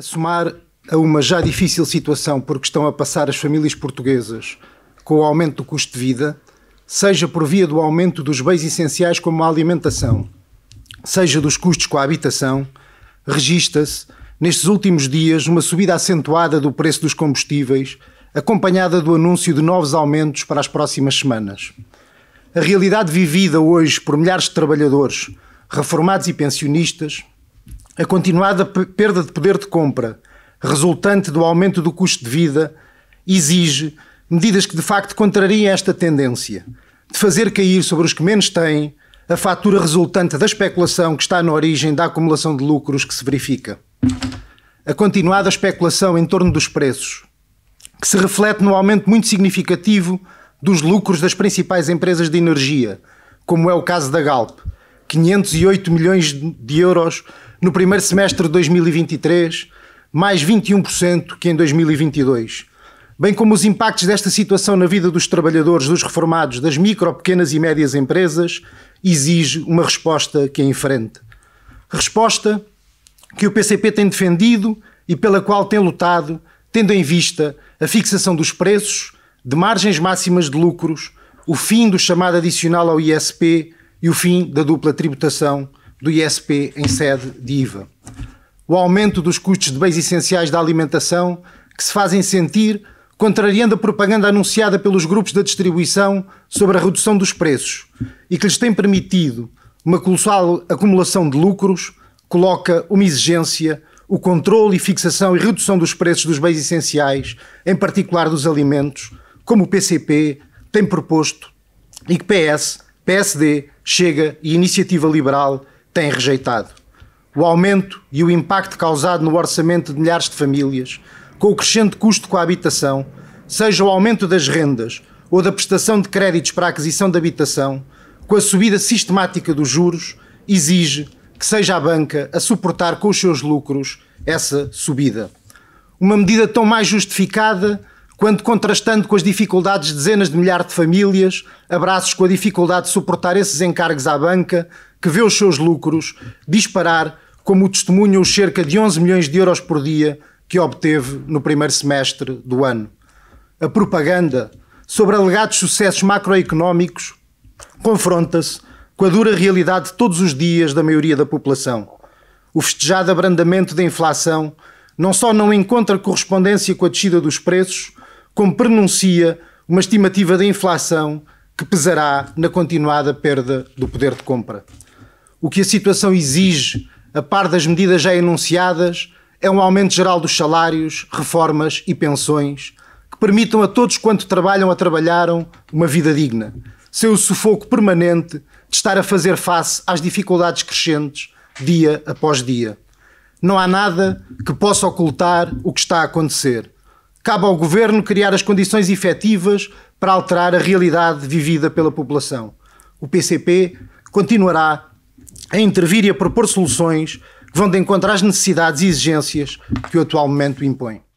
a somar a uma já difícil situação por que estão a passar as famílias portuguesas com o aumento do custo de vida, seja por via do aumento dos bens essenciais como a alimentação, seja dos custos com a habitação, registra se nestes últimos dias, uma subida acentuada do preço dos combustíveis, acompanhada do anúncio de novos aumentos para as próximas semanas. A realidade vivida hoje por milhares de trabalhadores, reformados e pensionistas, a continuada perda de poder de compra, resultante do aumento do custo de vida, exige medidas que de facto contrariem esta tendência de fazer cair sobre os que menos têm a fatura resultante da especulação que está na origem da acumulação de lucros que se verifica. A continuada especulação em torno dos preços, que se reflete no aumento muito significativo dos lucros das principais empresas de energia, como é o caso da Galp, 508 milhões de euros no primeiro semestre de 2023, mais 21% que em 2022, bem como os impactos desta situação na vida dos trabalhadores, dos reformados, das micro, pequenas e médias empresas, exige uma resposta que é enfrente. Resposta que o PCP tem defendido e pela qual tem lutado, tendo em vista a fixação dos preços, de margens máximas de lucros, o fim do chamado adicional ao ISP e o fim da dupla tributação do ISP em sede de IVA. O aumento dos custos de bens essenciais da alimentação que se fazem sentir, contrariando a propaganda anunciada pelos grupos da distribuição sobre a redução dos preços e que lhes tem permitido uma colossal acumulação de lucros, coloca uma exigência o controle e fixação e redução dos preços dos bens essenciais, em particular dos alimentos, como o PCP tem proposto e que PS, PSD, Chega e Iniciativa Liberal tem rejeitado. O aumento e o impacto causado no orçamento de milhares de famílias, com o crescente custo com a habitação, seja o aumento das rendas ou da prestação de créditos para a aquisição de habitação, com a subida sistemática dos juros, exige que seja a banca a suportar com os seus lucros essa subida. Uma medida tão mais justificada quando contrastando com as dificuldades de dezenas de milhares de famílias, abraços com a dificuldade de suportar esses encargos à banca, que vê os seus lucros disparar, como testemunham os cerca de 11 milhões de euros por dia que obteve no primeiro semestre do ano. A propaganda sobre alegados sucessos macroeconómicos confronta-se com a dura realidade de todos os dias da maioria da população. O festejado abrandamento da inflação não só não encontra correspondência com a descida dos preços, como prenuncia uma estimativa da inflação que pesará na continuada perda do poder de compra. O que a situação exige, a par das medidas já enunciadas, é um aumento geral dos salários, reformas e pensões que permitam a todos quanto trabalham ou trabalharam uma vida digna, sem o sufoco permanente de estar a fazer face às dificuldades crescentes dia após dia. Não há nada que possa ocultar o que está a acontecer. Cabe ao governo criar as condições efetivas para alterar a realidade vivida pela população. O PCP continuará a intervir e a propor soluções que vão de encontro às necessidades e exigências que o atual momento impõe.